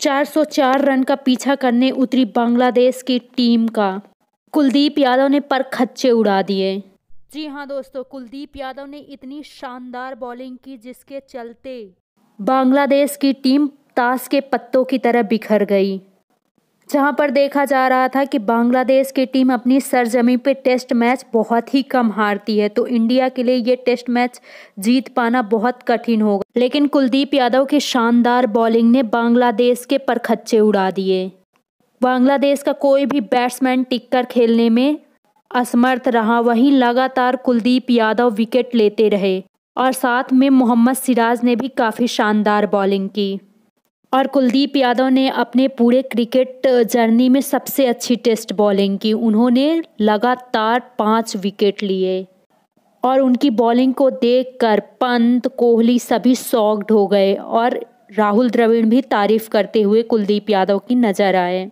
404 run का पीछा करने उतरी बांग्लादेश की टीम का कुलदीप यादव ने पर खच्चे उड़ा दिए जी हाँ दोस्तों कुलदीप यादव ने इतनी शानदार बॉलिंग की जिसके चलते बांग्लादेश की टीम ताश के पत्तों की तरह बिखर गई जहां पर देखा जा रहा था कि बांग्लादेश की टीम अपनी सरजमी पे टेस्ट मैच बहुत ही कम हारती है तो इंडिया के लिए ये टेस्ट मैच जीत पाना बहुत कठिन होगा लेकिन कुलदीप यादव की शानदार बॉलिंग ने बांग्लादेश के परखच्चे उड़ा दिए बांग्लादेश का कोई भी बैट्समैन टिककर खेलने में असमर्थ रहा वहीं लगातार कुलदीप यादव विकेट लेते रहे और साथ में मोहम्मद सिराज ने भी काफ़ी शानदार बॉलिंग की और कुलदीप यादव ने अपने पूरे क्रिकेट जर्नी में सबसे अच्छी टेस्ट बॉलिंग की उन्होंने लगातार पाँच विकेट लिए और उनकी बॉलिंग को देखकर पंत कोहली सभी सॉक्ड हो गए और राहुल द्रविड़ भी तारीफ़ करते हुए कुलदीप यादव की नज़र आए